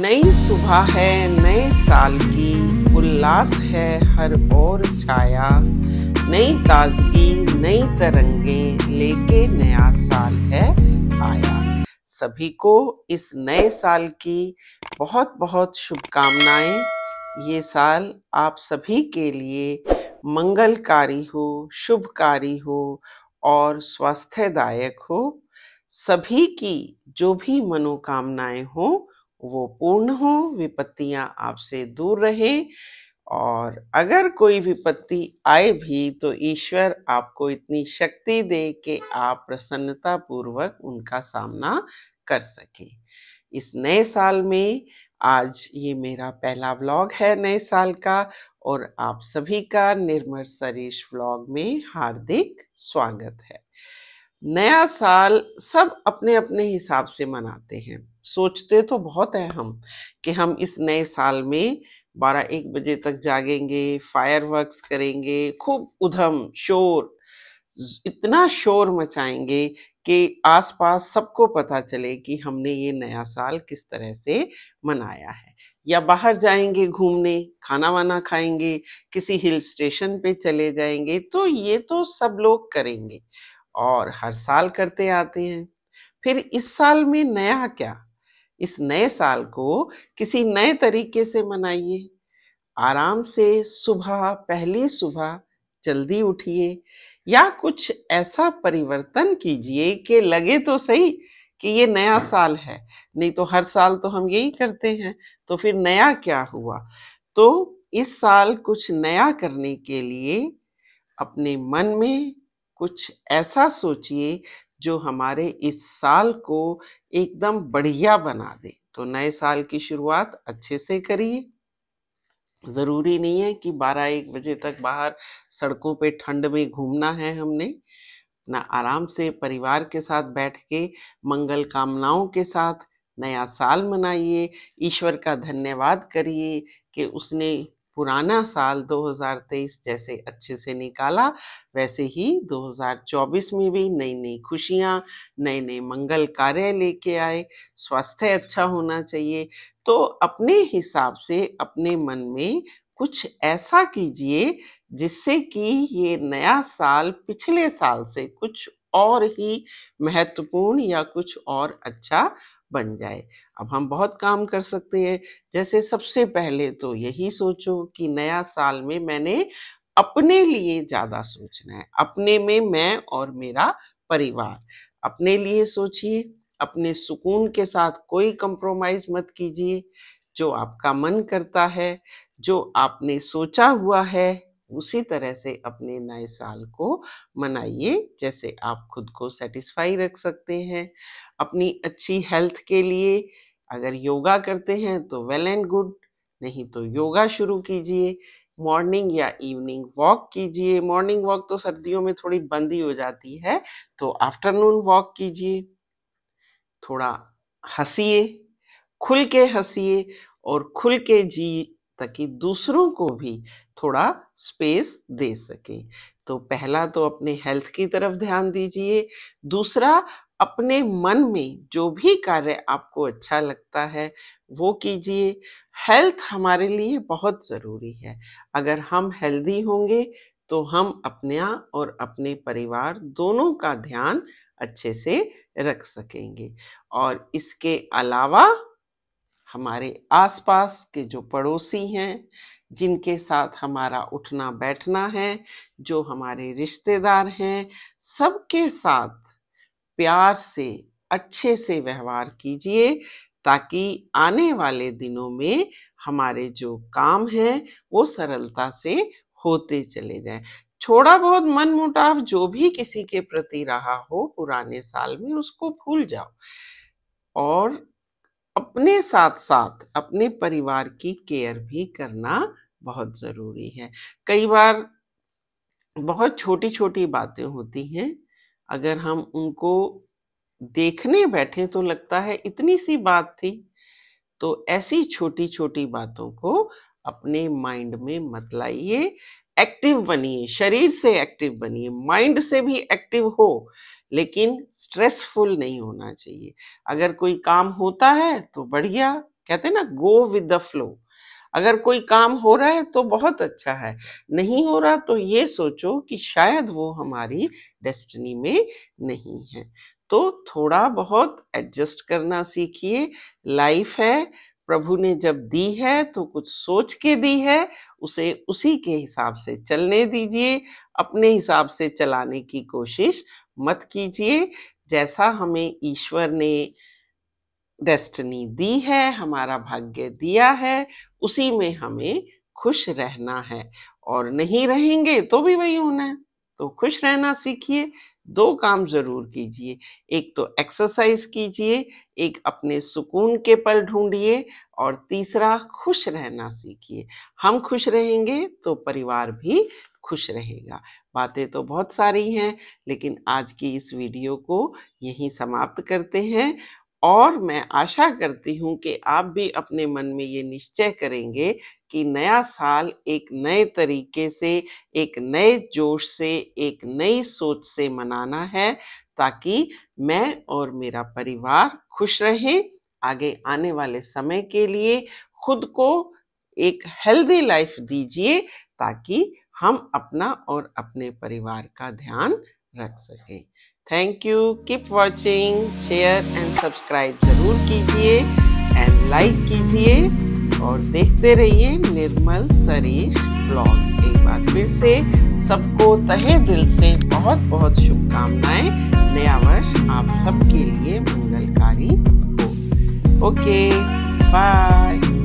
नई सुबह है नए साल की उल्लास है हर और छाया नई ताजगी नई तरंगे लेके नया साल है आया सभी को इस नए साल की बहुत बहुत शुभकामनाएं ये साल आप सभी के लिए मंगलकारी हो शुभकारी हो और स्वास्थ्यदायक हो सभी की जो भी मनोकामनाएं हों वो पूर्ण हो विपत्तियां आपसे दूर रहें और अगर कोई विपत्ति आए भी तो ईश्वर आपको इतनी शक्ति दे कि आप प्रसन्नता पूर्वक उनका सामना कर सके इस नए साल में आज ये मेरा पहला व्लॉग है नए साल का और आप सभी का निर्मल सरीश व्लॉग में हार्दिक स्वागत है नया साल सब अपने अपने हिसाब से मनाते हैं सोचते तो बहुत हैं हम कि हम इस नए साल में बारह एक बजे तक जागेंगे फायरवर्क्स करेंगे खूब उधम शोर इतना शोर मचाएंगे कि आसपास सबको पता चले कि हमने ये नया साल किस तरह से मनाया है या बाहर जाएंगे घूमने खाना वाना खाएंगे किसी हिल स्टेशन पे चले जाएंगे तो ये तो सब लोग करेंगे और हर साल करते आते हैं फिर इस साल में नया क्या इस नए साल को किसी नए तरीके से मनाइए आराम से सुबह पहली सुबह जल्दी उठिए या कुछ ऐसा परिवर्तन कीजिए कि लगे तो सही कि ये नया साल है नहीं तो हर साल तो हम यही करते हैं तो फिर नया क्या हुआ तो इस साल कुछ नया करने के लिए अपने मन में कुछ ऐसा सोचिए जो हमारे इस साल को एकदम बढ़िया बना दे तो नए साल की शुरुआत अच्छे से करिए ज़रूरी नहीं है कि 12 एक बजे तक बाहर सड़कों पे ठंड में घूमना है हमने ना आराम से परिवार के साथ बैठ के मंगल कामनाओं के साथ नया साल मनाइए ईश्वर का धन्यवाद करिए कि उसने पुराना साल 2023 जैसे अच्छे से निकाला वैसे ही 2024 में भी नई नई खुशियाँ नए नए मंगल कार्य लेके आए स्वास्थ्य अच्छा होना चाहिए तो अपने हिसाब से अपने मन में कुछ ऐसा कीजिए जिससे कि ये नया साल पिछले साल से कुछ और ही महत्वपूर्ण या कुछ और अच्छा बन जाए अब हम बहुत काम कर सकते हैं जैसे सबसे पहले तो यही सोचो कि नया साल में मैंने अपने लिए ज़्यादा सोचना है अपने में मैं और मेरा परिवार अपने लिए सोचिए अपने सुकून के साथ कोई कंप्रोमाइज़ मत कीजिए जो आपका मन करता है जो आपने सोचा हुआ है उसी तरह से अपने नए साल को मनाइए जैसे आप खुद को सेटिस्फाई रख सकते हैं अपनी अच्छी हेल्थ के लिए अगर योगा करते हैं तो वेल एंड गुड नहीं तो योगा शुरू कीजिए मॉर्निंग या इवनिंग वॉक कीजिए मॉर्निंग वॉक तो सर्दियों में थोड़ी बंद ही हो जाती है तो आफ्टरनून वॉक कीजिए थोड़ा हंसिए खुल के हंसिए और खुल के जी ताकि दूसरों को भी थोड़ा स्पेस दे सके तो पहला तो अपने हेल्थ की तरफ ध्यान दीजिए दूसरा अपने मन में जो भी कार्य आपको अच्छा लगता है वो कीजिए हेल्थ हमारे लिए बहुत ज़रूरी है अगर हम हेल्दी होंगे तो हम अपने और अपने परिवार दोनों का ध्यान अच्छे से रख सकेंगे और इसके अलावा हमारे आसपास के जो पड़ोसी हैं जिनके साथ हमारा उठना बैठना है जो हमारे रिश्तेदार हैं सबके साथ प्यार से अच्छे से व्यवहार कीजिए ताकि आने वाले दिनों में हमारे जो काम हैं वो सरलता से होते चले जाए थोड़ा बहुत मन मुटाव जो भी किसी के प्रति रहा हो पुराने साल में उसको भूल जाओ और अपने साथ साथ अपने परिवार की केयर भी करना बहुत ज़रूरी है कई बार बहुत छोटी छोटी बातें होती हैं अगर हम उनको देखने बैठे तो लगता है इतनी सी बात थी तो ऐसी छोटी छोटी बातों को अपने माइंड में मत लाइए एक्टिव बनिए शरीर से एक्टिव बनिए माइंड से भी एक्टिव हो लेकिन स्ट्रेसफुल नहीं होना चाहिए अगर कोई काम होता है तो बढ़िया कहते हैं ना गो विद द फ्लो अगर कोई काम हो रहा है तो बहुत अच्छा है नहीं हो रहा तो ये सोचो कि शायद वो हमारी डेस्टिनी में नहीं है तो थोड़ा बहुत एडजस्ट करना सीखिए लाइफ है प्रभु ने जब दी है तो कुछ सोच के दी है उसे उसी के हिसाब से चलने दीजिए अपने हिसाब से चलाने की कोशिश मत कीजिए जैसा हमें ईश्वर ने डेस्टनी दी है हमारा भाग्य दिया है उसी में हमें खुश रहना है और नहीं रहेंगे तो भी वही होना है तो खुश रहना सीखिए दो काम जरूर कीजिए एक तो एक्सरसाइज कीजिए एक अपने सुकून के पल ढूंढिए और तीसरा खुश रहना सीखिए हम खुश रहेंगे तो परिवार भी खुश रहेगा बातें तो बहुत सारी हैं लेकिन आज की इस वीडियो को यहीं समाप्त करते हैं और मैं आशा करती हूँ कि आप भी अपने मन में ये निश्चय करेंगे कि नया साल एक नए तरीके से एक नए जोश से एक नई सोच से मनाना है ताकि मैं और मेरा परिवार खुश रहें आगे आने वाले समय के लिए खुद को एक हेल्दी लाइफ दीजिए ताकि हम अपना और अपने परिवार का ध्यान रख सकें thank you keep watching share and subscribe ज़रूर कीजिए एंड लाइक कीजिए और देखते रहिए निर्मल सरीश ब्लॉग्स एक बार फिर से सबको तहे दिल से बहुत बहुत शुभकामनाएं नया वर्ष आप सबके लिए मंगलकारी हो ओके बाय